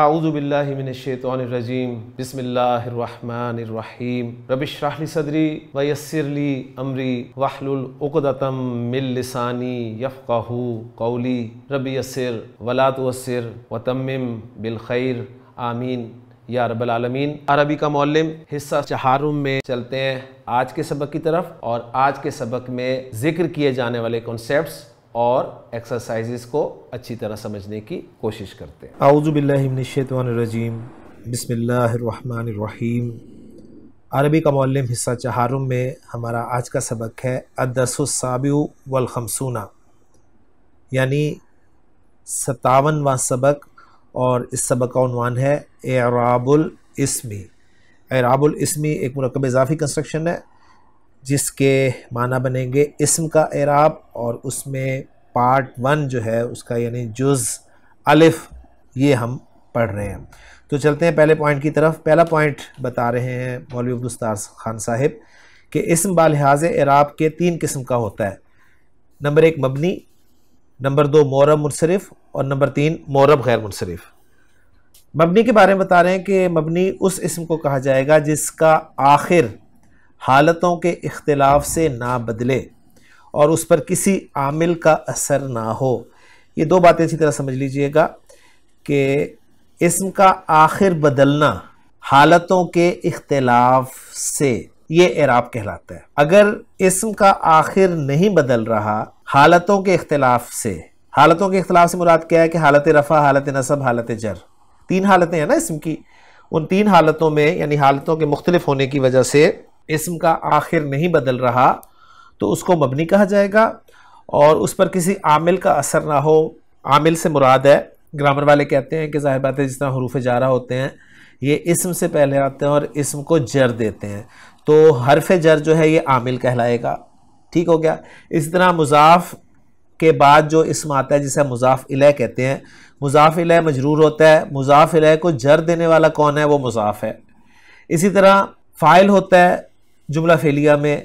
اعوذ باللہ من الشیطان الرجیم بسم اللہ الرحمن الرحیم رب اشرح لی صدری ویسر لی امری من لسانی یفق قولی رب یسر ولا توسر وتمم بالخیر آمین یا رب العالمین عربی کا معلم حصہ چہارم میں چلتے ہیں آج کے سبق کی طرف اور آج کے سبق میں ذکر کیے جانے والے کنسیپٹس اور ایکسرسائزز کو اچھی طرح سمجھنے کی کوشش کرتے ہیں اعوذ باللہ من الشیطان الرجیم بسم اللہ الرحمن الرحیم عربی کا معلم حصہ چہارم میں ہمارا آج کا سبق ہے ادس السابع والخمسونہ یعنی ستاونواں سبق اور اس سبق کا عنوان ہے اعراب الاسمی اعراب الاسمی ایک مرکب اضافی کنسٹرکشن ہے جس کے معنی بنیں گے اسم کا اعراب اور اس میں پارٹ ون جو ہے اس کا یعنی جز الف یہ ہم پڑھ رہے ہیں تو چلتے ہیں پہلے پوائنٹ کی طرف پہلا پوائنٹ بتا رہے ہیں مولوی عبدالستار خان صاحب کہ اسم بالحاظ اعراب کے تین قسم کا ہوتا ہے نمبر ایک مبنی نمبر دو مورب منصرف اور نمبر تین مورب غیر منصرف مبنی کے بارے میں بتا رہے ہیں کہ مبنی اس اسم کو کہا جائے گا جس کا آخر حالتوں کے اختلاف سے نہ بدلے اور اس پر کسی عامل کا اثر نہ ہو یہ دو باتیں اچھی طرح سمجھ لیجئے گا کہ اسم کا آخر بدلنا حالتوں کے اختلاف سے یہ اعراب کہلاتا ہے اگر اسم کا آخر نہیں بدل رہا حالتوں کے اختلاف سے حالتوں کے اختلاف سے مراد کیا ہے کہ حالت رفع حالت نصب حالت جر تین حالتیں ہیں نا اسم کی ان تین حالتوں میں یعنی حالتوں کے مختلف ہونے کی وجہ سے اسم کا آخر نہیں بدل رہا تو اس کو مبنی کہا جائے گا اور اس پر کسی عامل کا اثر نہ ہو عامل سے مراد ہے گرامر والے کہتے ہیں کہ ظاہر بات ہے جس طرح حروف جارہ ہوتے ہیں یہ اسم سے پہلے آتے ہیں اور اسم کو جر دیتے ہیں تو حرف جر جو ہے یہ عامل کہلائے گا ٹھیک ہو گیا اس طرح مضاف کے بعد جو اسم آتا ہے جسے مضاف علیہ کہتے ہیں مضاف علیہ مجرور ہوتا ہے مضاف علیہ کو جر دینے والا کون ہے وہ مضاف ہے اسی طرح فائل ہوتا ہے جملہ فعلیہ میں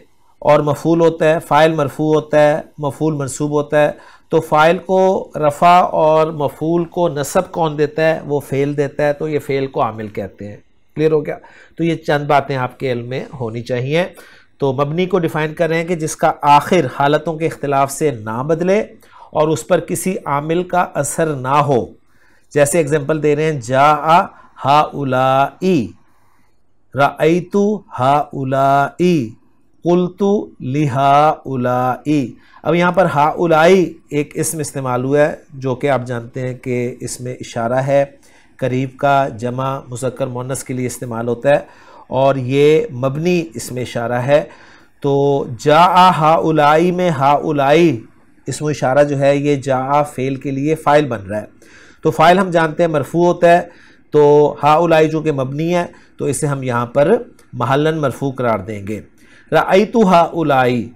اور مفول ہوتا ہے فائل مرفوع ہوتا ہے مفول منصوب ہوتا ہے تو فائل کو رفع اور مفول کو نصب کون دیتا ہے وہ فیل دیتا ہے تو یہ فیل کو عامل کہتے ہیں کلیئر ہو گیا تو یہ چند باتیں آپ کے علم میں ہونی چاہیے تو مبنی کو ڈیفائن کر رہے ہیں کہ جس کا آخر حالتوں کے اختلاف سے نہ بدلے اور اس پر کسی عامل کا اثر نہ ہو جیسے اگزامپل دے رہے ہیں جا آ ہا اولا ای رأیتو ہا اولائی قلتو لہا اولائی اب یہاں پر ہا اولائی ایک اسم استعمال ہوا ہے جو کہ آپ جانتے ہیں کہ اس میں اشارہ ہے قریب کا جمع مذکر مونس کے لیے استعمال ہوتا ہے اور یہ مبنی اس میں اشارہ ہے تو جا آ ہا اولائی میں ہا اولائی اسم اشارہ جو ہے یہ جا آ فیل کے لیے فائل بن رہا ہے تو فائل ہم جانتے ہیں مرفوع ہوتا ہے تو ہا اولائی جو کہ مبنی ہے تو اسے ہم یہاں پر محلن مرفوع قرار دیں گے رائیتو ہا اولائی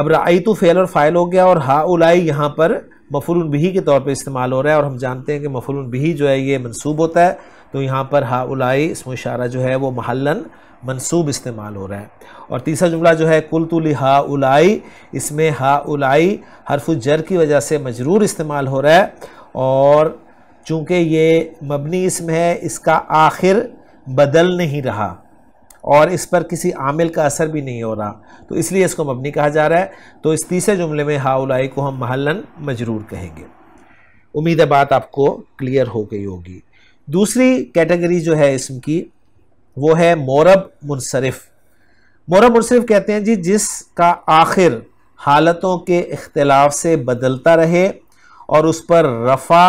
اب رائیتو فعل اور فائل ہو گیا اور ہا اولائی یہاں پر مفرون بھی کے طور پہ استعمال ہو رہا ہے اور ہم جانتے ہیں کہ مفرون بھی جو ہے یہ منصوب ہوتا ہے تو یہاں پر ہا اولائی اسم اشارہ جو ہے وہ محلن منصوب استعمال ہو رہا ہے اور تیسرا جملہ جو ہے کل تو لی ہا اولائی اس میں ہا اولائی حرف جر کی وجہ سے مجرور استعمال ہو رہا ہے اور چونکہ یہ مبنی اسم ہے اس کا آخر بدل نہیں رہا اور اس پر کسی عامل کا اثر بھی نہیں ہو رہا تو اس لیے اس کو مبنی کہا جا رہا ہے تو اس تیسرے جملے میں ہاؤلائی کو ہم محلن مجرور کہیں گے امید بات آپ کو کلیئر ہو گئی ہوگی دوسری کیٹیگری جو ہے اسم کی وہ ہے مورب منصرف مورب منصرف کہتے ہیں جی جس کا آخر حالتوں کے اختلاف سے بدلتا رہے اور اس پر رفع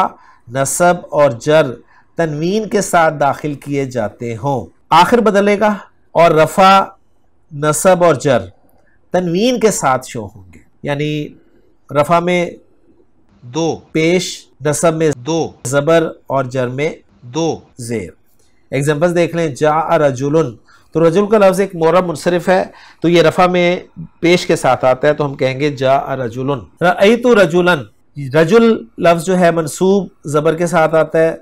نصب اور جر تنوین کے ساتھ داخل کیے جاتے ہوں آخر بدلے گا اور رفع نصب اور جر تنوین کے ساتھ شو ہوں گے یعنی رفع میں دو پیش نصب میں دو زبر اور جر میں دو زیر ایگزامپلس دیکھ لیں جا ارجول تو رجول کا لفظ ایک مورب منصرف ہے تو یہ رفع میں پیش کے ساتھ آتا ہے تو ہم کہیں گے جا ارجول رجولن جی، رجل لفظ جو ہے منصوب زبر کے ساتھ آتا ہے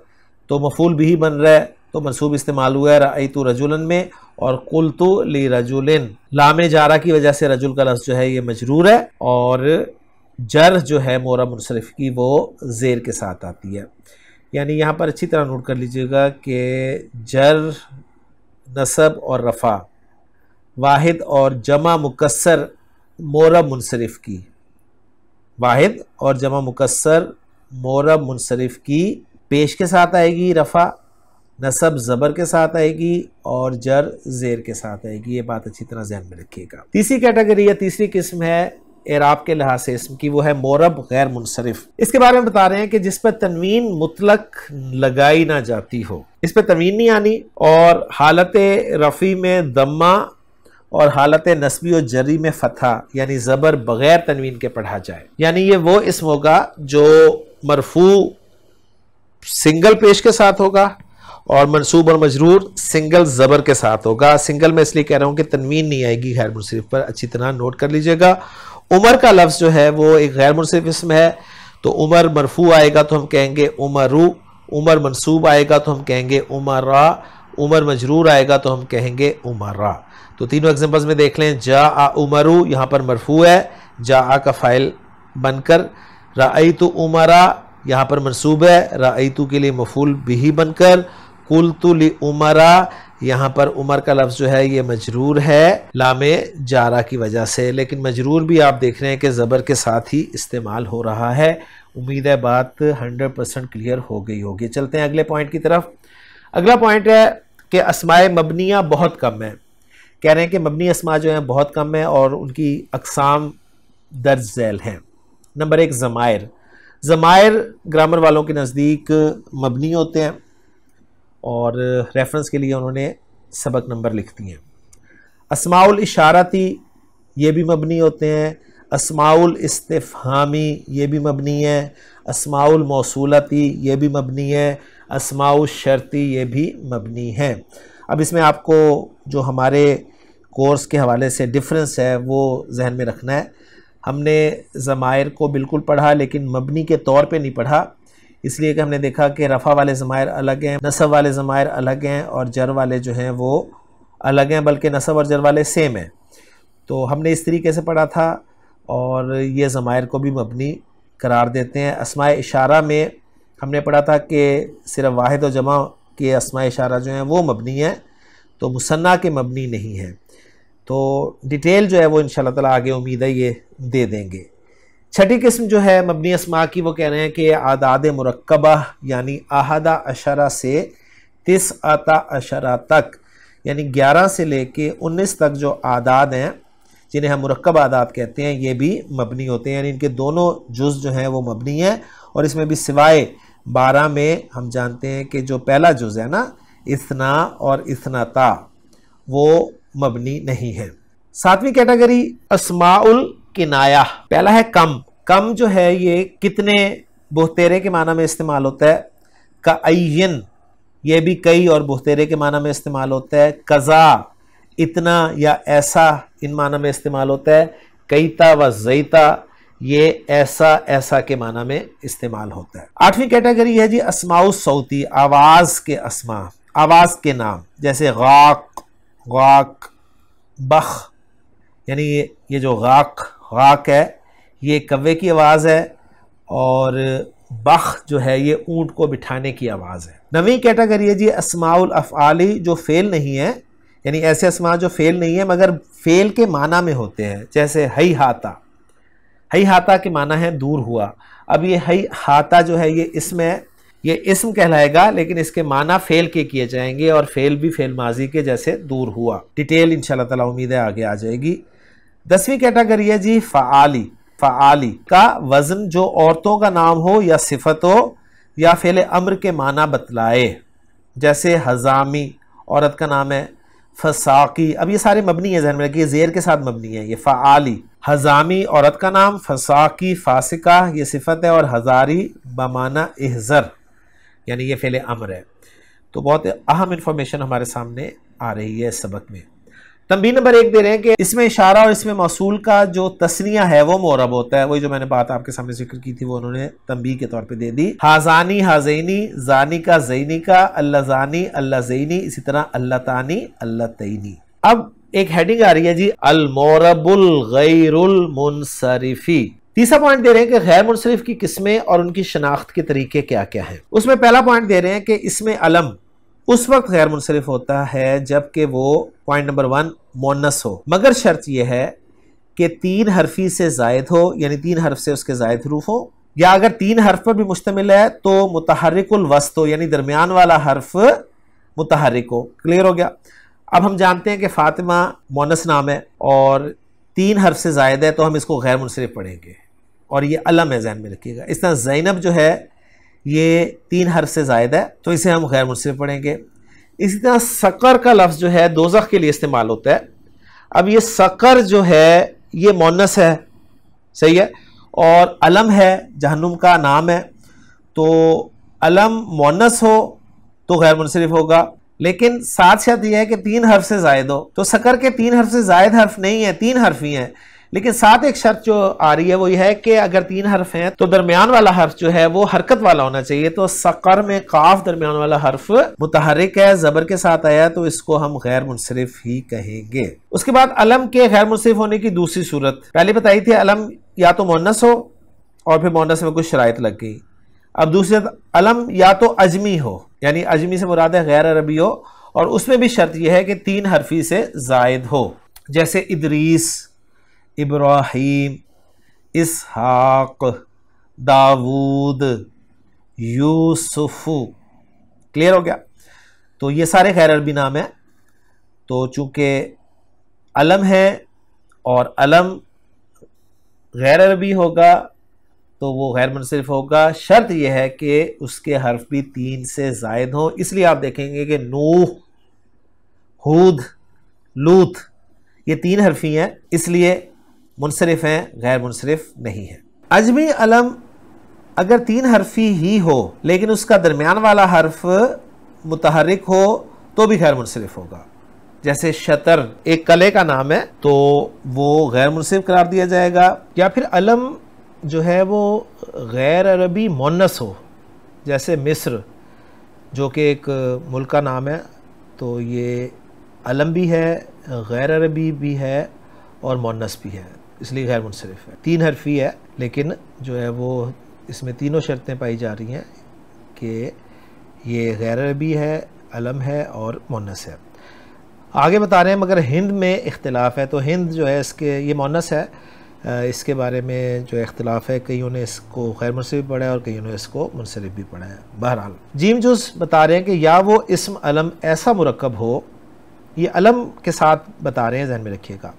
تو مفول بھی بن رہا ہے تو منصوب استعمال ہوا ہے رعیۃ رجولن میں اور کل تو لی رجولن لام جارہ کی وجہ سے رجل کا لفظ جو ہے یہ مجرور ہے اور جر جو ہے مورا منصرف کی وہ زیر کے ساتھ آتی ہے یعنی یہاں پر اچھی طرح نوٹ کر لیجئے گا کہ جر نصب اور رفع واحد اور جمع مکسر مورا منصرف کی واحد اور جمع مکسر مورب منصرف کی پیش کے ساتھ آئے گی رفع نصب زبر کے ساتھ آئے گی اور جر زیر کے ساتھ آئے گی یہ بات اچھی طرح ذہن میں رکھیے گا تیسری کیٹیگری یا تیسری قسم ہے اعراب کے لحاظ سے اسم کی وہ ہے مورب غیر منصرف اس کے بارے میں بتا رہے ہیں کہ جس پہ تنوین مطلق لگائی نہ جاتی ہو اس پہ تنوین نہیں آنی اور حالت رفی میں دمہ اور حالت نسبی و جری میں فتح یعنی زبر بغیر تنوین کے پڑھا جائے یعنی یہ وہ اسم ہوگا جو مرفوع سنگل پیش کے ساتھ ہوگا اور منصوب اور مجرور سنگل زبر کے ساتھ ہوگا سنگل میں اس لیے کہہ رہا ہوں کہ تنوین نہیں آئے گی غیر منصرف پر اچھی طرح نوٹ کر لیجئے گا عمر کا لفظ جو ہے وہ ایک غیر منصرف اسم ہے تو عمر مرفوع آئے گا تو ہم کہیں گے عمرو عمر منصوب آئے گا تو ہم کہیں گے عمرہ عمر مجرور آئے گا تو ہم کہیں گے عمرا تو تینوں ایگزامپلس میں دیکھ لیں جا آ یہاں پر مرفوع ہے جا آ کا فائل بن کر را تو عمرا یہاں پر منصوب منصوبہ تو کے لیے مفول بھی بن کر کل تو لی عمرا یہاں پر عمر کا لفظ جو ہے یہ مجرور ہے لام جارا کی وجہ سے لیکن مجرور بھی آپ دیکھ رہے ہیں کہ زبر کے ساتھ ہی استعمال ہو رہا ہے امید ہے بات ہنڈریڈ پرسینٹ کلیئر ہو گئی ہوگی چلتے ہیں اگلے پوائنٹ کی طرف اگلا پوائنٹ ہے کہ اسمائے مبنیاں بہت کم ہیں کہہ رہے ہیں کہ مبنی اسماع جو ہیں بہت کم ہیں اور ان کی اقسام درج ذیل ہیں نمبر ایک ضمائر ضمائر گرامر والوں کے نزدیک مبنی ہوتے ہیں اور ریفرنس کے لیے انہوں نے سبق نمبر لکھ دیے ہیں اسماع الاشارتی یہ بھی مبنی ہوتے ہیں اسماع الاستفہامی یہ بھی مبنی ہے اسماع الموصولتی یہ بھی مبنی ہے اسماع شرطی یہ بھی مبنی ہے اب اس میں آپ کو جو ہمارے کورس کے حوالے سے ڈیفرنس ہے وہ ذہن میں رکھنا ہے ہم نے زمائر کو بالکل پڑھا لیکن مبنی کے طور پہ نہیں پڑھا اس لیے کہ ہم نے دیکھا کہ رفع والے زمائر الگ ہیں نصب والے زمائر الگ ہیں اور جر والے جو ہیں وہ الگ ہیں بلکہ نصب اور جر والے سیم ہیں تو ہم نے اس طریقے سے پڑھا تھا اور یہ زمائر کو بھی مبنی قرار دیتے ہیں اسماع اشارہ میں ہم نے پڑھا تھا کہ صرف واحد و جمع کے اسماء اشارہ جو ہیں وہ مبنی ہیں تو مصنع کے مبنی نہیں ہیں تو ڈیٹیل جو ہے وہ انشاءاللہ شاء اللہ تعالیٰ آگے یہ دے دیں گے چھٹی قسم جو ہے مبنی اسماع کی وہ کہہ رہے ہیں کہ آداد مرکبہ یعنی احدہ اشارہ سے تس آتا اشارہ تک یعنی گیارہ سے لے کے انیس تک جو اعداد ہیں جنہیں ہم مرکب آداد کہتے ہیں یہ بھی مبنی ہوتے ہیں یعنی ان کے دونوں جز جو ہیں وہ مبنی ہیں اور اس میں بھی سوائے بارہ میں ہم جانتے ہیں کہ جو پہلا جز ہے نا اثنا اور اسناتا وہ مبنی نہیں ہے ساتویں کیٹیگری اسماع الک پہلا ہے کم کم جو ہے یہ کتنے بہترے کے معنی میں استعمال ہوتا ہے کائین یہ بھی کئی اور بہترے کے معنی میں استعمال ہوتا ہے قضا اتنا یا ایسا ان معنی میں استعمال ہوتا ہے کئیتا و زیتا یہ ایسا ایسا کے معنی میں استعمال ہوتا ہے آٹھویں کیٹیگری ہے جی اسماع صعودی آواز کے اسماع آواز کے نام جیسے غاق غاق بخ یعنی یہ جو غاق غاق ہے یہ کوے کی آواز ہے اور بخ جو ہے یہ اونٹ کو بٹھانے کی آواز ہے نویں کیٹیگری ہے جی اسماع الافعالی جو فیل نہیں ہے یعنی ایسے اسماع جو فیل نہیں ہے مگر فیل کے معنی میں ہوتے ہیں جیسے ہی ہاتا ہی ہاتا کے معنی ہے دور ہوا اب یہ ہی ہاتا جو ہے یہ اسم ہے یہ اسم کہلائے گا لیکن اس کے معنی فیل کے کیے جائیں گے اور فیل بھی فیل ماضی کے جیسے دور ہوا ڈیٹیل ان شاء اللہ تعالیٰ امید ہے آگے آ جائے گی دسویں کیٹاگری ہے جی فعالی فعالی کا وزن جو عورتوں کا نام ہو یا صفت ہو یا فیل امر کے معنی بتلائے جیسے ہضامی عورت کا نام ہے فساقی اب یہ سارے مبنی ہیں ذہن میں رکھیے زیر کے ساتھ مبنی ہے یہ فعالی ہزامی عورت کا نام فساقی فاسقہ یہ صفت ہے اور ہزاری بمانہ احزر یعنی یہ فعل امر ہے تو بہت اہم انفارمیشن ہمارے سامنے آ رہی ہے اس سبق میں تنبیہ نمبر ایک دے رہے ہیں کہ اس میں اشارہ اور اس میں موصول کا جو تسنیہ ہے وہ مورب ہوتا ہے وہی جو میں نے بات آپ کے سامنے ذکر کی تھی وہ انہوں نے تنبیہ کے طور پہ دے دی حازانی حازینی زانی کا زینی کا اللہ زانی اللہ زینی اسی طرح اللہ تانی اللہ تینی اب ایک ہیڈنگ آ رہی ہے جی المورب الغیر المنصرفی تیسرا پوائنٹ دے رہے ہیں کہ غیر منصرف کی قسمیں اور ان کی شناخت کے طریقے کیا کیا ہیں اس میں پہلا پوائنٹ دے رہے ہیں کہ اس میں علم اس وقت غیر منصرف ہوتا ہے جب کہ وہ پوائنٹ نمبر ون مونس ہو مگر شرط یہ ہے کہ تین حرفی سے زائد ہو یعنی تین حرف سے اس کے زائد حروف ہو یا اگر تین حرف پر بھی مشتمل ہے تو متحرک الوسط ہو یعنی درمیان والا حرف متحرک ہو کلیئر ہو گیا اب ہم جانتے ہیں کہ فاطمہ مونس نام ہے اور تین حرف سے زائد ہے تو ہم اس کو غیر منصرف پڑھیں گے اور یہ علم ہے ذہن میں رکھیے گا اس طرح زینب جو ہے یہ تین حرف سے زائد ہے تو اسے ہم غیر منصرف پڑھیں گے اسی طرح سکر کا لفظ جو ہے دوزخ کے لیے استعمال ہوتا ہے اب یہ سکر جو ہے یہ مونس ہے صحیح ہے اور علم ہے جہنم کا نام ہے تو علم مونس ہو تو غیر منصرف ہوگا لیکن ساتھ ساتھ یہ ہے کہ تین حرف سے زائد ہو تو سکر کے تین حرف سے زائد حرف نہیں ہیں تین حرف ہی ہیں لیکن ساتھ ایک شرط جو آ رہی ہے وہ یہ ہے کہ اگر تین حرف ہیں تو درمیان والا حرف جو ہے وہ حرکت والا ہونا چاہیے تو سقر میں قاف درمیان والا حرف متحرک ہے زبر کے ساتھ آیا تو اس کو ہم غیر منصرف ہی کہیں گے اس کے بعد علم کے غیر منصرف ہونے کی دوسری صورت پہلے بتائی تھی علم یا تو مونس ہو اور پھر مونس میں کچھ شرائط لگ گئی اب دوسری علم یا تو اجمی ہو یعنی اجمی سے مراد ہے غیر عربی ہو اور اس میں بھی شرط یہ ہے کہ تین حرفی سے زائد ہو جیسے ادریس ابراہیم اسحاق داود یوسف کلیئر ہو گیا تو یہ سارے غیر عربی نام ہیں تو چونکہ علم ہے اور علم غیر عربی ہوگا تو وہ غیر منصرف ہوگا شرط یہ ہے کہ اس کے حرف بھی تین سے زائد ہوں اس لیے آپ دیکھیں گے کہ نوح ہود لوت یہ تین حرفی ہیں اس لیے منصرف ہیں غیر منصرف نہیں ہیں عجمی علم اگر تین حرفی ہی ہو لیکن اس کا درمیان والا حرف متحرک ہو تو بھی غیر منصرف ہوگا جیسے شطر ایک کلے کا نام ہے تو وہ غیر منصرف قرار دیا جائے گا یا پھر علم جو ہے وہ غیر عربی مونس ہو جیسے مصر جو کہ ایک ملک کا نام ہے تو یہ علم بھی ہے غیر عربی بھی ہے اور مونس بھی ہے اس لیے غیر منصرف ہے تین حرفی ہے لیکن جو ہے وہ اس میں تینوں شرطیں پائی جا رہی ہیں کہ یہ غیر عربی ہے علم ہے اور مونس ہے آگے بتا رہے ہیں مگر ہند میں اختلاف ہے تو ہند جو ہے اس کے یہ مونس ہے اس کے بارے میں جو اختلاف ہے کئیوں نے اس کو غیر منصرف بھی ہے اور کئیوں نے اس کو منصرف بھی پڑھا ہے بہرحال جیم جوس بتا رہے ہیں کہ یا وہ اسم علم ایسا مرکب ہو یہ علم کے ساتھ بتا رہے ہیں ذہن میں رکھیے گا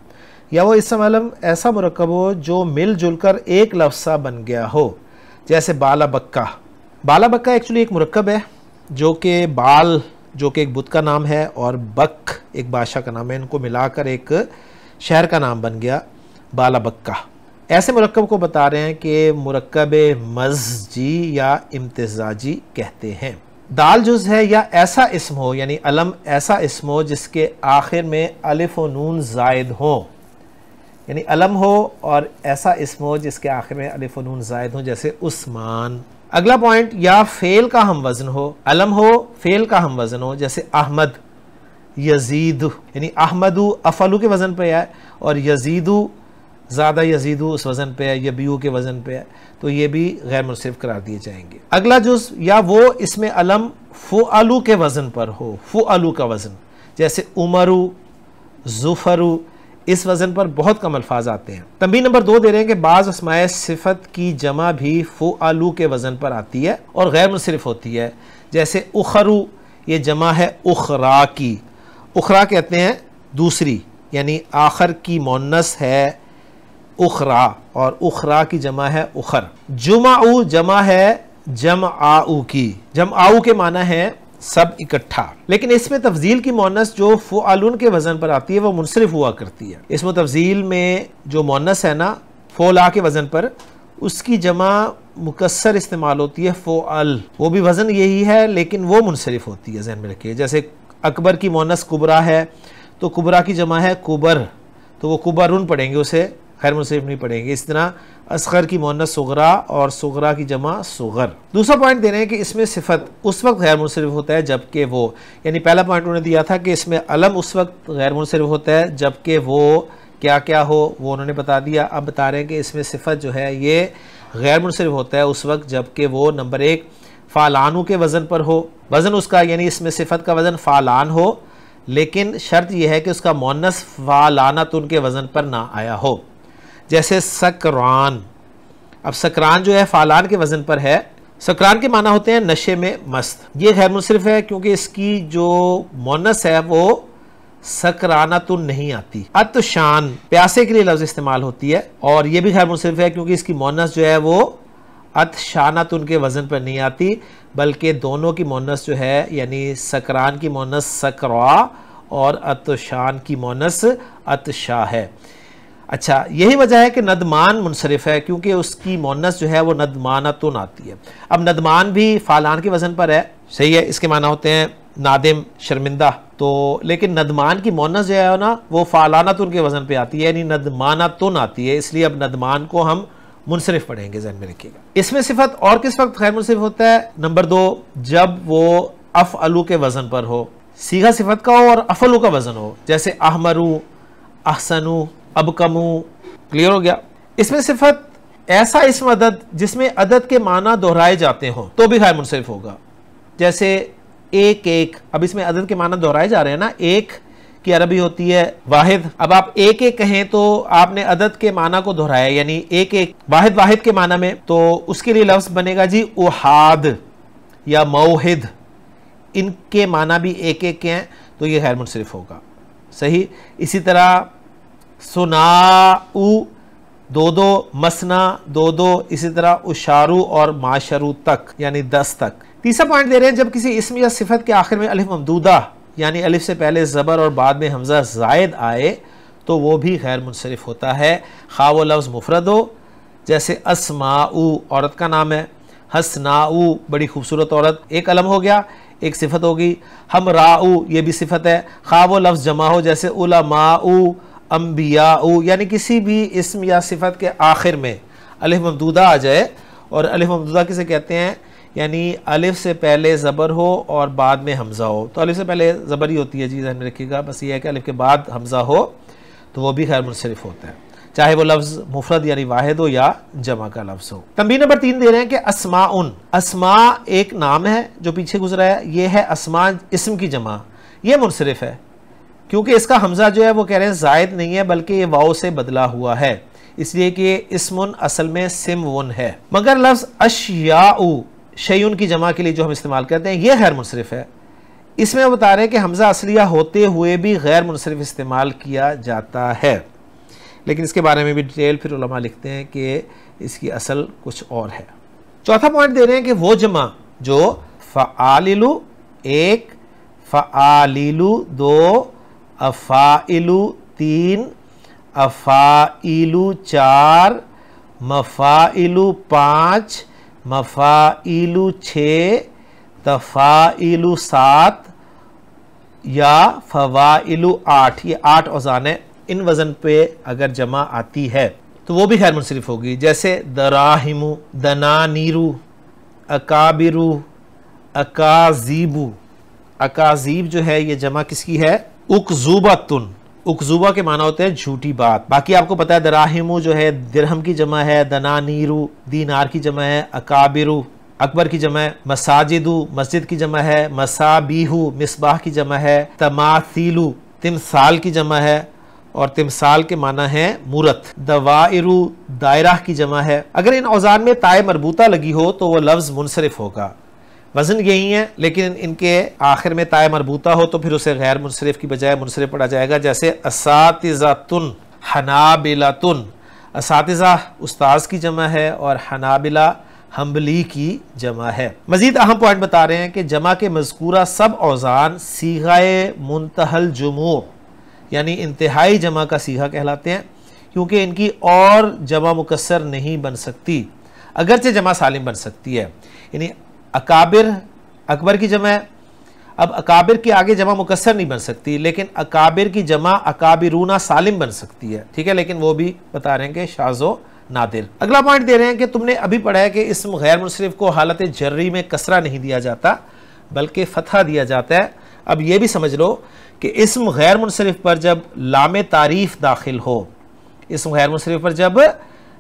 یا وہ اسم علم ایسا مرکب ہو جو مل جل کر ایک لفظہ بن گیا ہو جیسے بالا بکا بالا بکا ایکچولی ایک مرکب ہے جو کہ بال جو کہ ایک بدھ کا نام ہے اور بک ایک بادشاہ کا نام ہے ان کو ملا کر ایک شہر کا نام بن گیا بالا بکہ ایسے مرکب کو بتا رہے ہیں کہ مرکب مزجی یا امتزاجی کہتے ہیں دال جز ہے یا ایسا اسم ہو یعنی علم ایسا اسم ہو جس کے آخر میں و نون زائد ہوں یعنی علم ہو اور ایسا اسم ہو جس کے آخر میں و نون زائد ہو جیسے عثمان اگلا پوائنٹ یا فیل کا ہم وزن ہو علم ہو فیل کا ہم وزن ہو جیسے احمد یزید یعنی احمد افلو کے وزن پہ ہے اور یزیدو زیادہ یزیدو اس وزن پہ ہے یبیو کے وزن پہ ہے تو یہ بھی غیر منصف قرار دیے جائیں گے اگلا جز یا وہ اس میں علم فعلو کے وزن پر ہو فعلو کا وزن جیسے عمرو ظفرو اس وزن پر بہت کم الفاظ آتے ہیں تنبی نمبر دو دے رہے ہیں کہ بعض اسماعی صفت کی جمع بھی فعلو کے وزن پر آتی ہے اور غیر منصرف ہوتی ہے جیسے اخرو یہ جمع ہے اخرا کی اخرا کہتے ہیں دوسری یعنی آخر کی مونس ہے اخرا اور اخرا کی جمع ہے اخر جمع جمع ہے جم کی جم آؤ کے معنی ہے سب اکٹھا لیکن اس میں تفضیل کی مونس جو فو کے وزن پر آتی ہے وہ منصرف ہوا کرتی ہے اس میں تفضیل میں جو مونس ہے نا فولا کے وزن پر اس کی جمع مکسر استعمال ہوتی ہے فعل وہ بھی وزن یہی ہے لیکن وہ منصرف ہوتی ہے ذہن میں رکھیے جیسے اکبر کی مونس کبرا ہے تو کبرا کی جمع ہے کبر تو وہ کبرون پڑھیں گے اسے خیر منصرف نہیں پڑھیں گے اس طرح اسغر کی مونس سغرا اور سغرا کی جمع سغر دوسرا پوائنٹ دے رہے ہیں کہ اس میں صفت اس وقت غیر منصرف ہوتا ہے جبکہ وہ یعنی پہلا پوائنٹ انہوں نے دیا تھا کہ اس میں علم اس وقت غیر منصرف ہوتا ہے جبکہ وہ کیا کیا ہو وہ انہوں نے بتا دیا اب بتا رہے ہیں کہ اس میں صفت جو ہے یہ غیر منصرف ہوتا ہے اس وقت جبکہ وہ نمبر ایک فالانو کے وزن پر ہو وزن اس کا یعنی اس میں صفت کا وزن فالان ہو لیکن شرط یہ ہے کہ اس کا مونس فالاناتن کے وزن پر نہ آیا ہو جیسے سکران اب سکران جو ہے فالان کے وزن پر ہے سکران کے معنی ہوتے ہیں نشے میں مست یہ خیر منصرف ہے کیونکہ اس کی جو مونس ہے وہ تو نہیں آتی اتشان پیاسے کے لیے لفظ استعمال ہوتی ہے اور یہ بھی خیر منصرف ہے کیونکہ اس کی مونس جو ہے وہ تو ان کے وزن پر نہیں آتی بلکہ دونوں کی مونس جو ہے یعنی سکران کی مونس سکرا اور اتشان کی مونس اتشا ہے اچھا یہی وجہ ہے کہ ندمان منصرف ہے کیونکہ اس کی مونس جو ہے وہ ندمانتن آتی ہے اب ندمان بھی فالان کے وزن پر ہے صحیح ہے اس کے معنی ہوتے ہیں نادم شرمندہ تو لیکن ندمان کی مونس جو ہے نا وہ فالانتن کے وزن پہ آتی ہے یعنی ندمانتن آتی ہے اس لیے اب ندمان کو ہم منصرف پڑھیں گے ذہن میں رکھیے گا اس میں صفت اور کس وقت خیر منصرف ہوتا ہے نمبر دو جب وہ اف الو کے وزن پر ہو سیگا صفت کا ہو اور افعلو کا وزن ہو جیسے احمرو احسنو اب کم کلیئر ہو گیا اس میں صفت ایسا اسم عدد جس میں عدد کے معنی دہرائے جاتے ہوں تو بھی غیر منصرف ہوگا جیسے ایک ایک اب اس میں عدد کے معنی دہرائے جا رہے ہیں نا ایک کی عربی ہوتی ہے واحد اب آپ ایک ایک کہیں تو آپ نے عدد کے معنی کو دہرایا یعنی ایک ایک واحد واحد کے معنی میں تو اس کے لیے لفظ بنے گا جی احاد یا موہد ان کے معنی بھی ایک ایک کے ہیں تو یہ غیر منصرف ہوگا صحیح اسی طرح سنا دو دو مسنا دو دو اسی طرح اشارو اور معاشرو تک یعنی دس تک تیسرا پوائنٹ دے رہے ہیں جب کسی اسم یا صفت کے آخر میں ممدودہ یعنی الف سے پہلے زبر اور بعد میں حمزہ زائد آئے تو وہ بھی غیر منصرف ہوتا ہے خواہ و لفظ مفرد ہو جیسے اسما او عورت کا نام ہے ہسنا او بڑی خوبصورت عورت ایک علم ہو گیا ایک صفت ہوگی ہم را یہ بھی صفت ہے خواہ و لفظ جمع ہو جیسے علماء انبیاء یعنی کسی بھی اسم یا صفت کے آخر میں ممدودہ آ جائے اور الف ممدودہ کسے کہتے ہیں یعنی الف سے پہلے زبر ہو اور بعد میں حمزہ ہو تو الف سے پہلے زبر ہی ہوتی ہے جی ذہن میں رکھیے گا بس یہ ہے کہ الف کے بعد حمزہ ہو تو وہ بھی خیر منصرف ہوتا ہے چاہے وہ لفظ مفرد یعنی واحد ہو یا جمع کا لفظ ہو تنبیہ نمبر تین دے رہے ہیں کہ اسما ان ایک نام ہے جو پیچھے گزرا ہے یہ ہے آسمان اسم کی جمع یہ منصرف ہے کیونکہ اس کا حمزہ جو ہے وہ کہہ رہے ہیں زائد نہیں ہے بلکہ یہ واؤ سے بدلا ہوا ہے اس لیے کہ اسمن اصل میں سمون ہے مگر لفظ شیون کی جمع کے لیے جو ہم استعمال کرتے ہیں یہ غیر منصرف ہے اس میں بتا رہے ہیں کہ حمزہ اصلیہ ہوتے ہوئے بھی غیر منصرف استعمال کیا جاتا ہے لیکن اس کے بارے میں بھی ڈیٹیل پھر علماء لکھتے ہیں کہ اس کی اصل کچھ اور ہے چوتھا پوائنٹ دے رہے ہیں کہ وہ جمع جو فعاللو ایک فعاللو دو افائلو تین افائلو چار مفائلو پانچ مفائلو چھ تفائلو سات یا فوائلو آٹھ یہ آٹھ اوزانے ان وزن پہ اگر جمع آتی ہے تو وہ بھی خیر منصرف ہوگی جیسے دراہمو دنانیرو اکابرو اکازیبو اکازیب جو ہے یہ جمع کس کی ہے کے معنی جھوٹی بات باقی آپ کو پتا ہے دراہمو جو ہے درہم کی جمع ہے دنانیرو دینار کی جمع ہے اکابرو اکبر کی جمع ہے مساجدو مسجد کی جمع ہے مسابیہو مصباح کی جمع ہے تماثیلو تمثال کی جمع ہے اور تمثال کے معنی ہے مورت دوائرو دائرہ کی جمع ہے اگر ان اوزان میں تائے مربوطہ لگی ہو تو وہ لفظ منصرف ہوگا وزن یہی ہے لیکن ان کے آخر میں تائے مربوطہ ہو تو پھر اسے غیر منصرف کی بجائے منصرف پڑھا جائے گا جیسے اساتذتن حنابلتن اساتذہ استاذ کی جمع ہے اور حنابلہ بلا کی جمع ہے مزید اہم پوائنٹ بتا رہے ہیں کہ جمع کے مذکورہ سب اوزان سیغہ منتحل جموں یعنی انتہائی جمع کا سیغہ کہلاتے ہیں کیونکہ ان کی اور جمع مکسر نہیں بن سکتی اگرچہ جمع سالم بن سکتی ہے یعنی اکابر اکبر کی جمع ہے اب اکابر کے آگے جمع مکسر نہیں بن سکتی لیکن اکابر کی جمع اکابرونہ سالم بن سکتی ہے ٹھیک ہے لیکن وہ بھی بتا رہے ہیں کہ شازو نادر اگلا پوائنٹ دے رہے ہیں کہ تم نے ابھی پڑھا ہے کہ اسم غیر منصرف کو حالت جرری میں کسرہ نہیں دیا جاتا بلکہ فتحہ دیا جاتا ہے اب یہ بھی سمجھ لو کہ اسم غیر منصرف پر جب لام تعریف داخل ہو اسم غیر منصرف پر جب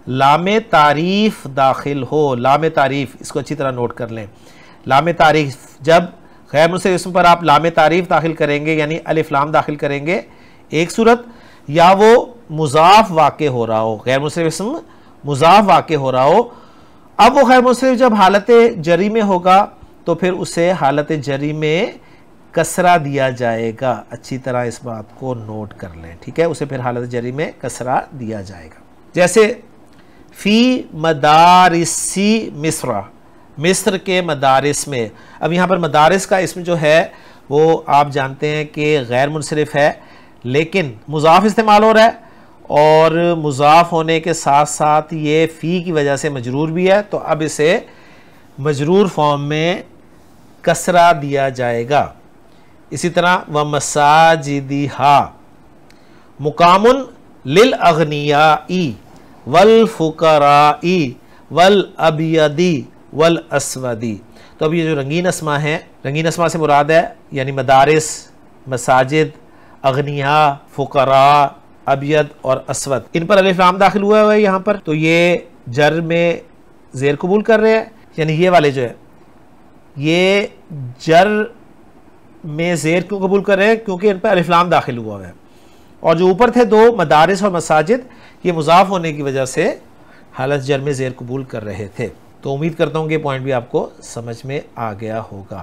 لام تعریف داخل ہو لام تعریف اس کو اچھی طرح نوٹ کر لیں لام تعریف جب غیر مصر اسم پر آپ لام تعریف داخل کریں گے یعنی الف لام داخل کریں گے ایک صورت یا وہ مضاف واقع ہو رہا ہو غیر مصر اسم مضاف واقع ہو رہا ہو اب وہ غیر جب حالت جری میں ہوگا تو پھر اسے حالت جری میں کسرہ دیا جائے گا اچھی طرح اس بات کو نوٹ کر لیں ٹھیک ہے اسے پھر حالت جری میں کسرہ دیا جائے گا جیسے فی مدارسی مصرہ مصر کے مدارس میں اب یہاں پر مدارس کا اسم جو ہے وہ آپ جانتے ہیں کہ غیر منصرف ہے لیکن مضاف استعمال ہو رہا ہے اور مضاف ہونے کے ساتھ ساتھ یہ فی کی وجہ سے مجرور بھی ہے تو اب اسے مجرور فارم میں کسرہ دیا جائے گا اسی طرح و مُقَامٌ لِلْأَغْنِيَائِ وَالْفُقَرَائِ وَالْأَبْيَدِ وَالْأَسْوَدِ تو اب یہ جو رنگین اسما ہیں رنگین اسما سے مراد ہے یعنی مدارس مساجد اغنیہ فقراء ابید اور اسود ان پر السلام داخل ہوا ہوا ہے یہاں پر تو یہ جر میں زیر قبول کر رہے ہیں یعنی یہ والے جو ہے یہ جر میں زیر کیوں قبول کر رہے ہیں کیونکہ ان پر السلام داخل ہوا ہوا ہے اور جو اوپر تھے دو مدارس اور مساجد یہ مضاف ہونے کی وجہ سے حالت جر میں زیر قبول کر رہے تھے تو امید کرتا ہوں کہ یہ پوائنٹ بھی آپ کو سمجھ میں آ گیا ہوگا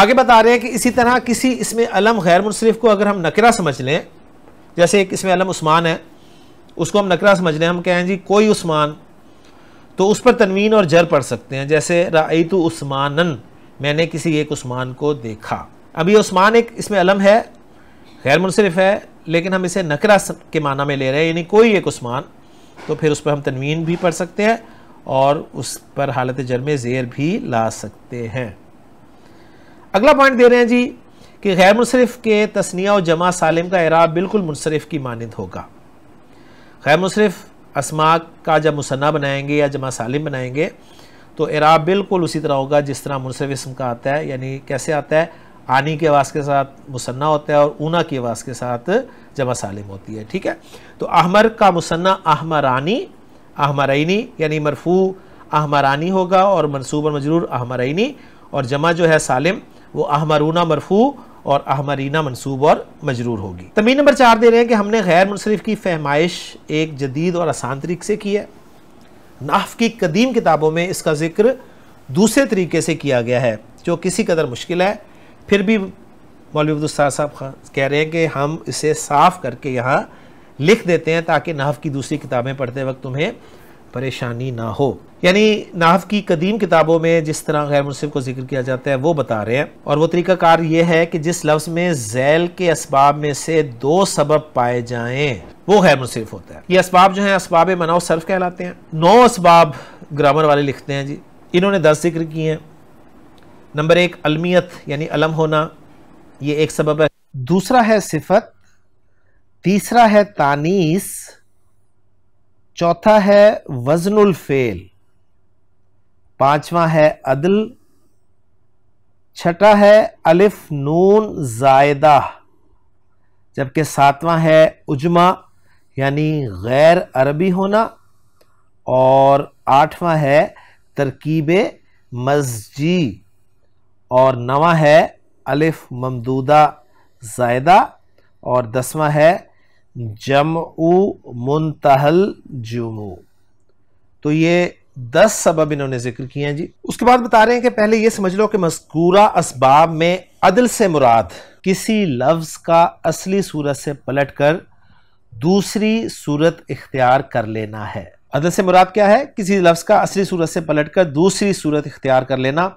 آگے بتا رہے ہیں کہ اسی طرح کسی اس میں علم غیر منصرف کو اگر ہم نکرہ سمجھ لیں جیسے ایک اس میں علم عثمان ہے اس کو ہم نکرہ سمجھ لیں ہم کہیں جی کوئی عثمان تو اس پر تنوین اور جر پڑھ سکتے ہیں جیسے رائیتو عثمانن میں نے کسی ایک عثمان کو دیکھا ابھی عثمان ایک اس میں علم ہے غیر منصرف ہے لیکن ہم اسے نکرہ کے معنی میں لے رہے ہیں یعنی کوئی ایک عثمان تو پھر اس پہ ہم تنوین بھی پڑھ سکتے ہیں اور اس پر حالت جرم زیر بھی لا سکتے ہیں اگلا پوائنٹ دے رہے ہیں جی کہ غیر منصرف کے تصنیہ و جمع سالم کا عراب بالکل منصرف کی مانند ہوگا غیر منصرف اسما کا جب مصنع بنائیں گے یا جمع سالم بنائیں گے تو عراب بالکل اسی طرح ہوگا جس طرح منصرف اسم کا آتا ہے یعنی کیسے آتا ہے آنی کے آواز کے ساتھ مصنع ہوتا ہے اور اونا کی آواز کے ساتھ جمع سالم ہوتی ہے ٹھیک ہے تو احمر کا مسنہ احمرانی احمرینی یعنی مرفوع احمرانی ہوگا اور منصوب اور مجرور احمرینی اور جمع جو ہے سالم وہ احمرونہ مرفوع اور احمرینہ منصوب اور مجرور ہوگی تمین نمبر چار دے رہے ہیں کہ ہم نے غیر منصرف کی فہمائش ایک جدید اور آسان طریقے سے کی ہے نحف کی قدیم کتابوں میں اس کا ذکر دوسرے طریقے سے کیا گیا ہے جو کسی قدر مشکل ہے پھر بھی مولوی عبدالستار صاحب خان کہہ رہے ہیں کہ ہم اسے صاف کر کے یہاں لکھ دیتے ہیں تاکہ نحف کی دوسری کتابیں پڑھتے وقت تمہیں پریشانی نہ ہو یعنی نحف کی قدیم کتابوں میں جس طرح غیر منصف کو ذکر کیا جاتا ہے وہ بتا رہے ہیں اور وہ طریقہ کار یہ ہے کہ جس لفظ میں ذیل کے اسباب میں سے دو سبب پائے جائیں وہ غیر منصف ہوتا ہے یہ اسباب جو ہیں اسباب و صرف کہلاتے ہیں نو اسباب گرامر والے لکھتے ہیں جی انہوں نے دس ذکر کیے ہیں نمبر ایک علمیت یعنی علم ہونا یہ ایک سبب ہے دوسرا ہے صفت تیسرا ہے تانیس چوتھا ہے وزن الفیل پانچواں ہے عدل چھٹا ہے الف نون زائدہ جبکہ ساتواں ہے اجما یعنی غیر عربی ہونا اور آٹھواں ہے ترکیب مزجی اور نواں ہے الف ممدودہ زائدہ اور دسواں ہے جم او منتحل جمو تو یہ دس سبب انہوں نے ذکر کیے ہیں جی اس کے بعد بتا رہے ہیں کہ پہلے یہ سمجھ لو کہ مذکورہ اسباب میں عدل سے مراد کسی لفظ کا اصلی صورت سے پلٹ کر دوسری صورت اختیار کر لینا ہے عدل سے مراد کیا ہے کسی لفظ کا اصلی صورت سے پلٹ کر دوسری صورت اختیار کر لینا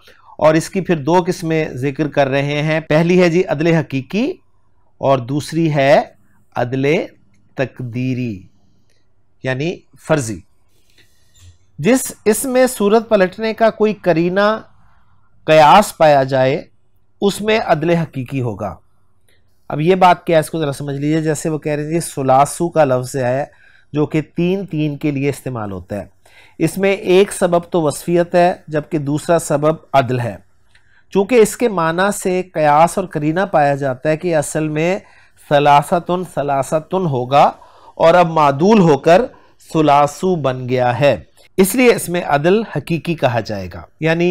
اور اس کی پھر دو قسمیں ذکر کر رہے ہیں پہلی ہے جی عدل حقیقی اور دوسری ہے عدل تقدیری یعنی فرضی جس اس میں صورت پلٹنے کا کوئی کرینہ قیاس پایا جائے اس میں عدل حقیقی ہوگا اب یہ بات کیا اس کو ذرا سمجھ لیجئے جیسے وہ کہہ رہے ہیں سلاسو کا لفظ ہے جو کہ تین تین کے لیے استعمال ہوتا ہے اس میں ایک سبب تو وصفیت ہے جبکہ دوسرا سبب عدل ہے چونکہ اس کے معنی سے قیاس اور کرینہ پایا جاتا ہے کہ اصل میں ثلاثتن ثلاثتن ہوگا اور اب معدول ہو کر ثلاثو بن گیا ہے اس لیے اس میں عدل حقیقی کہا جائے گا یعنی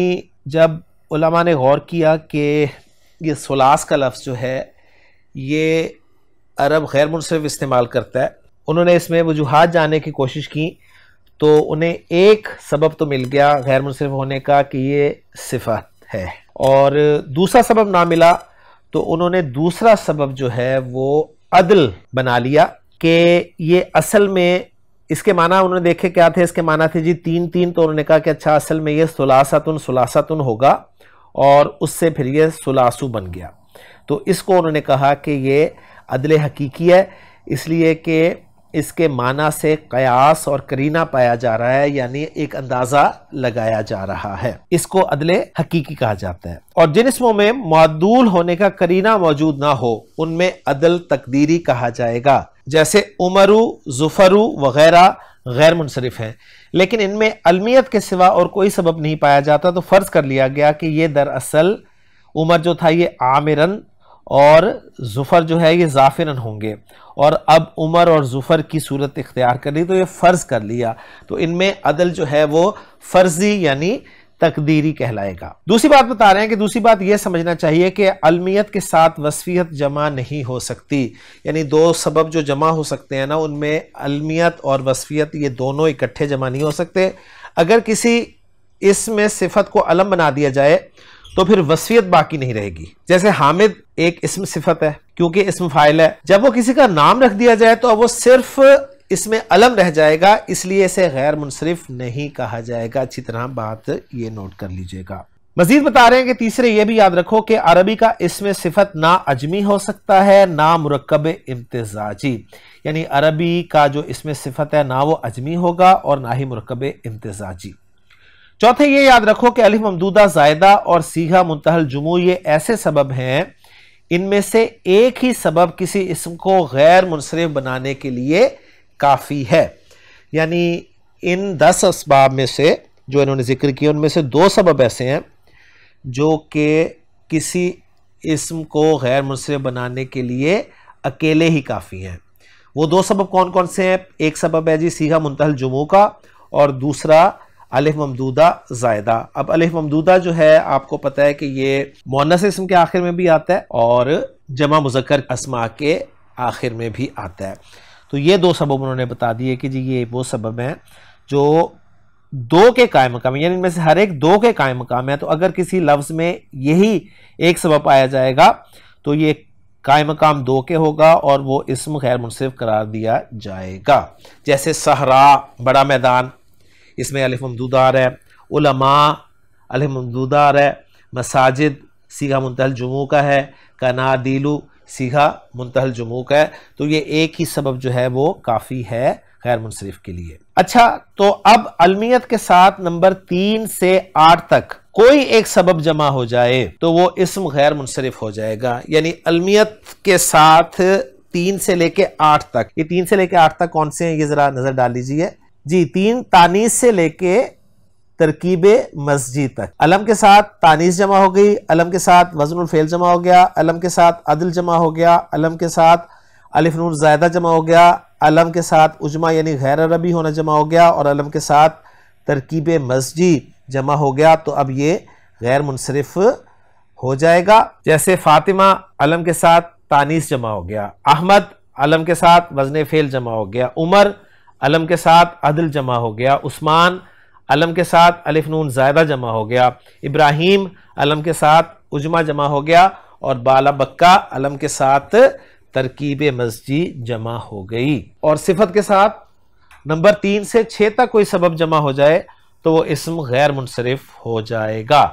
جب علماء نے غور کیا کہ یہ سلاس کا لفظ جو ہے یہ عرب غیر منصف استعمال کرتا ہے انہوں نے اس میں وجوہات جانے کی کوشش کی تو انہیں ایک سبب تو مل گیا غیر منصف ہونے کا کہ یہ صفت ہے اور دوسرا سبب نہ ملا تو انہوں نے دوسرا سبب جو ہے وہ عدل بنا لیا کہ یہ اصل میں اس کے معنی انہوں نے دیکھے کیا تھے اس کے معنی تھے جی تین تین تو انہوں نے کہا کہ اچھا اصل میں یہ سلاستن سلاستن ہوگا اور اس سے پھر یہ سلاسو بن گیا تو اس کو انہوں نے کہا کہ یہ عدل حقیقی ہے اس لیے کہ اس کے معنی سے قیاس اور کرینہ پایا جا رہا ہے یعنی ایک اندازہ لگایا جا رہا ہے اس کو عدل حقیقی کہا جاتا ہے اور جن اسموں میں معدول ہونے کا کرینہ موجود نہ ہو ان میں عدل تقدیری کہا جائے گا جیسے عمرو زفرو وغیرہ غیر منصرف ہیں لیکن ان میں علمیت کے سوا اور کوئی سبب نہیں پایا جاتا تو فرض کر لیا گیا کہ یہ دراصل عمر جو تھا یہ عامرن اور ظفر جو ہے یہ زافرن ہوں گے اور اب عمر اور ظفر کی صورت اختیار کر لی تو یہ فرض کر لیا تو ان میں عدل جو ہے وہ فرضی یعنی تقدیری کہلائے گا دوسری بات بتا رہے ہیں کہ دوسری بات یہ سمجھنا چاہیے کہ علمیت کے ساتھ وصفیت جمع نہیں ہو سکتی یعنی دو سبب جو جمع ہو سکتے ہیں نا ان میں علمیت اور وصفیت یہ دونوں اکٹھے جمع نہیں ہو سکتے اگر کسی اس میں صفت کو علم بنا دیا جائے تو پھر وصفیت باقی نہیں رہے گی جیسے حامد ایک اسم صفت ہے کیونکہ اسم فائل ہے جب وہ کسی کا نام رکھ دیا جائے تو اب وہ صرف اس میں علم رہ جائے گا اس لیے اسے غیر منصرف نہیں کہا جائے گا اچھی طرح بات یہ نوٹ کر لیجئے گا مزید بتا رہے ہیں کہ تیسرے یہ بھی یاد رکھو کہ عربی کا اسم صفت نہ اجمی ہو سکتا ہے نہ مرکب امتزاجی یعنی عربی کا جو اسم صفت ہے نہ وہ اجمی ہوگا اور نہ ہی مرکب امتزاجی چوتھے یہ یاد رکھو کہ الف ممدودہ زائدہ اور سیگا منتحل جموں یہ ایسے سبب ہیں ان میں سے ایک ہی سبب کسی اسم کو غیر منصرف بنانے کے لیے کافی ہے یعنی ان دس اسباب میں سے جو انہوں نے ذکر کیا ان میں سے دو سبب ایسے ہیں جو کہ کسی اسم کو غیر منصرف بنانے کے لیے اکیلے ہی کافی ہیں وہ دو سبب کون کون سے ہیں ایک سبب ہے جی سیدھا منتحل جموں کا اور دوسرا الف ممدودہ زائدہ اب الف ممدودہ جو ہے آپ کو پتہ ہے کہ یہ مونس اسم کے آخر میں بھی آتا ہے اور جمع مذکر اسما کے آخر میں بھی آتا ہے تو یہ دو سبب انہوں نے بتا دیے کہ جی یہ وہ سبب ہیں جو دو کے قائم مقام ہیں یعنی ان میں سے ہر ایک دو کے قائم مقام ہیں تو اگر کسی لفظ میں یہی ایک سبب آیا جائے گا تو یہ قائم مقام دو کے ہوگا اور وہ اسم غیر منصف قرار دیا جائے گا جیسے صحرا بڑا میدان اس میں ممدودہ آ رہا ہے علماء ممدودہ آ رہا ہے مساجد سیغہ منتحل جموں کا ہے کنا دلو منتحل منتح کا ہے تو یہ ایک ہی سبب جو ہے وہ کافی ہے غیر منصرف کے لیے اچھا تو اب علمیت کے ساتھ نمبر تین سے آٹھ تک کوئی ایک سبب جمع ہو جائے تو وہ اسم غیر منصرف ہو جائے گا یعنی علمیت کے ساتھ تین سے لے کے آٹھ تک یہ تین سے لے کے آٹھ تک کون سے ہیں یہ ذرا نظر ڈال لیجئے جی تین تانیس سے لے کے ترکیب مسجد تک علم کے ساتھ تانیس جمع ہو گئی علم کے ساتھ وزن الفیل جمع ہو گیا علم کے ساتھ عدل جمع ہو گیا علم کے ساتھ زائدہ جمع ہو گیا علم کے ساتھ عجمہ یعنی غیر عربی ہونا جمع ہو گیا اور علم کے ساتھ ترکیب مسجد جمع ہو گیا تو اب یہ غیر منصرف ہو جائے گا جیسے فاطمہ علم کے ساتھ تانیس جمع ہو گیا احمد علم کے ساتھ وزن فعل جمع ہو گیا عمر علم کے ساتھ عدل جمع ہو گیا عثمان علم کے ساتھ نون زائدہ جمع ہو گیا ابراہیم علم کے ساتھ عجمہ جمع ہو گیا اور بالا بکہ علم کے ساتھ ترکیب مسجد جمع ہو گئی اور صفت کے ساتھ نمبر تین سے چھ تک کوئی سبب جمع ہو جائے تو وہ اسم غیر منصرف ہو جائے گا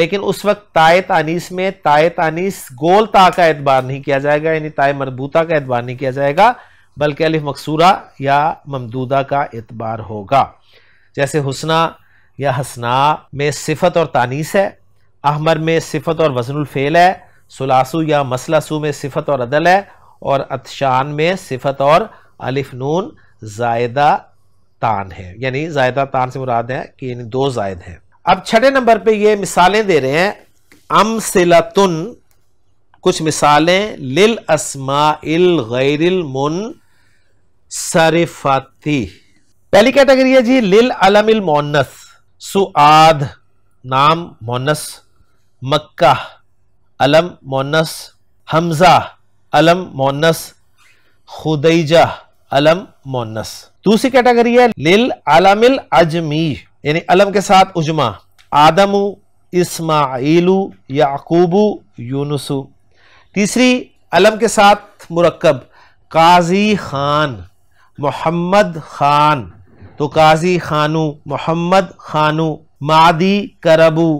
لیکن اس وقت تائے تانیس میں تائے تانیس گول تا کا اعتبار نہیں کیا جائے گا یعنی تائے مربوطہ کا اعتبار نہیں کیا جائے گا بلکہ الف مقصورہ یا ممدودہ کا اعتبار ہوگا جیسے حسنہ یا حسنا میں صفت اور تانیس ہے احمر میں صفت اور وزن الفیل ہے سلاسو یا مسلسو میں صفت اور عدل ہے اور اتشان میں صفت اور نون زائدہ تان ہے یعنی زائدہ تان سے مراد ہے کہ یعنی دو زائد ہیں اب چھٹے نمبر پہ یہ مثالیں دے رہے ہیں ام سلاۃن کچھ مثالیں اسما الغیر المن پہلی کیٹیگری ہے جی لل علم المونس سعاد نام مونس مکہ علم مونس حمزہ علم مونس خدیجہ علم مونس دوسری کیٹیگری ہے لل علم العجمی یعنی علم کے ساتھ اجما آدم اسماعیل یعقوب یونس تیسری علم کے ساتھ مرکب قاضی خان محمد خان تو قاضی خانو محمد خانو مادی کربو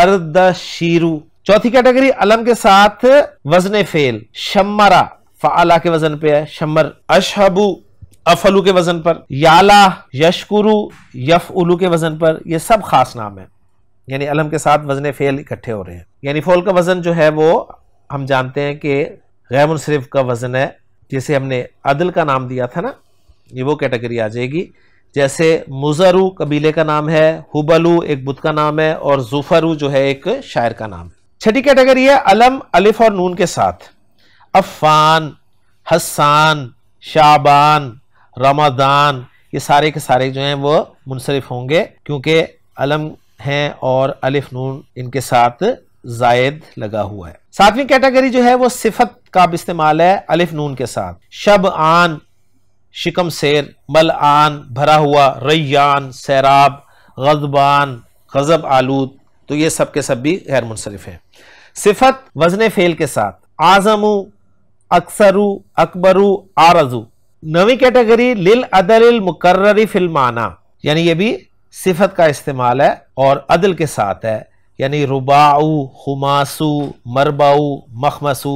ارد شیرو چوتھی کیٹیگری علم کے ساتھ وزن فیل شمرا فعلا کے وزن پہ ہے شمر اشحبو افلو کے وزن پر یالا یشکرو یفعلو کے وزن پر یہ سب خاص نام ہیں یعنی علم کے ساتھ وزن فیل اکٹھے ہو رہے ہیں یعنی فول کا وزن جو ہے وہ ہم جانتے ہیں کہ غیر منصرف کا وزن ہے جیسے ہم نے عدل کا نام دیا تھا نا یہ وہ کیٹیگری آ جائے گی جیسے مزرو قبیلے کا نام ہے ہوبلو ایک بدھ کا نام ہے اور زفرو جو ہے ایک شاعر کا نام ہے چھٹی کیٹیگری ہے علم الف اور نون کے ساتھ عفان حسان شابان رمضان یہ سارے کے سارے جو ہیں وہ منصرف ہوں گے کیونکہ علم ہیں اور الف نون ان کے ساتھ زائد لگا ہوا ہے ساتویں کیٹیگری جو ہے وہ صفت کا استعمال ہے الف نون کے ساتھ شب آن شکم سیر مل آن بھرا ہوا ریان سیراب غضبان غضب آلود تو یہ سب کے سب بھی غیر منصرف ہیں صفت وزن فیل کے ساتھ آزمو اکثرو اکبرو آرزو نویں کیٹیگری لل ادل المقرری فلمانہ یعنی یہ بھی صفت کا استعمال ہے اور عدل کے ساتھ ہے یعنی رباعو خماسو مرباو مخمسو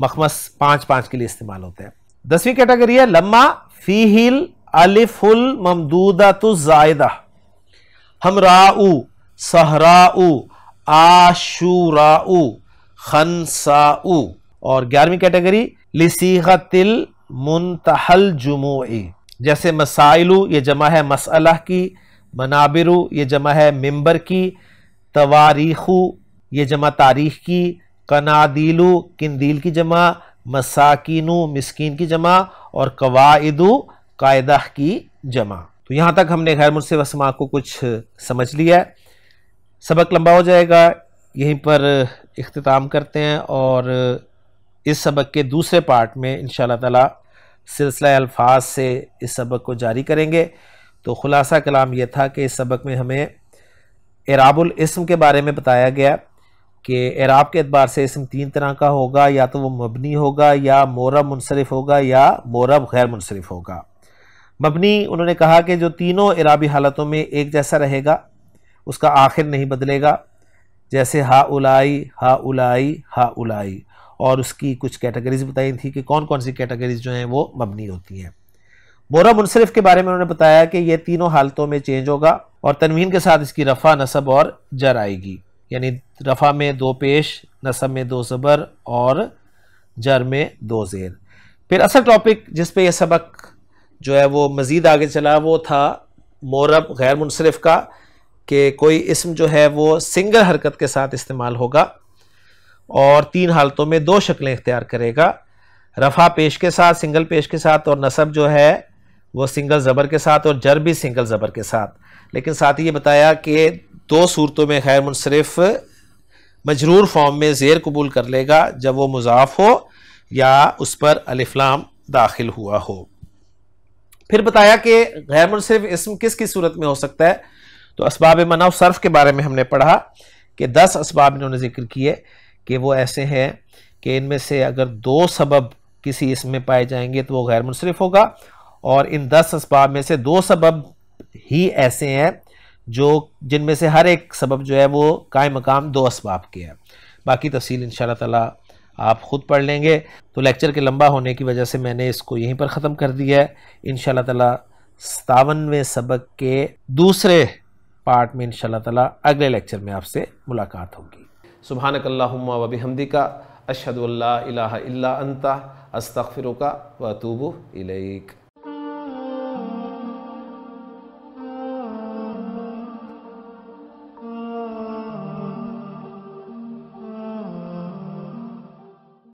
مخمس پانچ پانچ کے لیے استعمال ہوتے ہیں دسویں کیٹیگری ہے لما فی ہل الممدودت الزائدہ تو زائدہ آشوراعو خنساعو اور گیارویں کیٹیگری لسیغت المنتحل جمعی جیسے مسائلو یہ جمع ہے مسئلہ کی منابرو یہ جمع ہے ممبر کی تواریخو یہ جمع تاریخ کی کنادیلو کندیل کی جمع مساکینو مسکین کی جمع اور قوائدو قاعدہ کی جمع تو یہاں تک ہم نے غیر مرض وسما کو کچھ سمجھ لیا ہے سبق لمبا ہو جائے گا یہیں پر اختتام کرتے ہیں اور اس سبق کے دوسرے پارٹ میں ان شاء اللہ تعالیٰ سلسلہ الفاظ سے اس سبق کو جاری کریں گے تو خلاصہ کلام یہ تھا کہ اس سبق میں ہمیں اعراب الاسم کے بارے میں بتایا گیا کہ اعراب کے اعتبار سے اسم تین طرح کا ہوگا یا تو وہ مبنی ہوگا یا مورب منصرف ہوگا یا مورب غیر منصرف ہوگا مبنی انہوں نے کہا کہ جو تینوں عرابی حالتوں میں ایک جیسا رہے گا اس کا آخر نہیں بدلے گا جیسے ہا اولائی ہا اولائی ہا اولائی اور اس کی کچھ کیٹیگریز بتائی تھیں کہ کون کون سی کیٹیگریز جو ہیں وہ مبنی ہوتی ہیں مورب منصرف کے بارے میں انہوں نے بتایا کہ یہ تینوں حالتوں میں چینج ہوگا اور تنوین کے ساتھ اس کی رفع نصب اور جر آئے گی یعنی رفع میں دو پیش نصب میں دو زبر اور جر میں دو زیر پھر اصل ٹاپک جس پہ یہ سبق جو ہے وہ مزید آگے چلا وہ تھا مورب غیر منصرف کا کہ کوئی اسم جو ہے وہ سنگل حرکت کے ساتھ استعمال ہوگا اور تین حالتوں میں دو شکلیں اختیار کرے گا رفع پیش کے ساتھ سنگل پیش کے ساتھ اور نصب جو ہے وہ سنگل زبر کے ساتھ اور جر بھی سنگل زبر کے ساتھ لیکن ساتھ ہی یہ بتایا کہ دو صورتوں میں خیر منصرف مجرور فارم میں زیر قبول کر لے گا جب وہ مضاف ہو یا اس پر الفلام داخل ہوا ہو پھر بتایا کہ غیر منصرف اسم کس کی صورت میں ہو سکتا ہے تو اسباب منع و صرف کے بارے میں ہم نے پڑھا کہ دس اسباب انہوں نے ذکر کیے کہ وہ ایسے ہیں کہ ان میں سے اگر دو سبب کسی اسم میں پائے جائیں گے تو وہ غیر منصرف ہوگا اور ان دس اسباب میں سے دو سبب ہی ایسے ہیں جو جن میں سے ہر ایک سبب جو ہے وہ قائم مقام دو اسباب کے ہیں باقی تفصیل ان شاء اللہ تعالیٰ آپ خود پڑھ لیں گے تو لیکچر کے لمبا ہونے کی وجہ سے میں نے اس کو یہیں پر ختم کر دیا ہے ان شاء اللہ تعالیٰ ستاونویں سبق کے دوسرے پارٹ میں ان شاء اللہ تعالیٰ اگلے لیکچر میں آپ سے ملاقات ہوگی سبحان کے اللہ عمی ہمدی کا اشد اللہ الہ اللہ انتافر الیک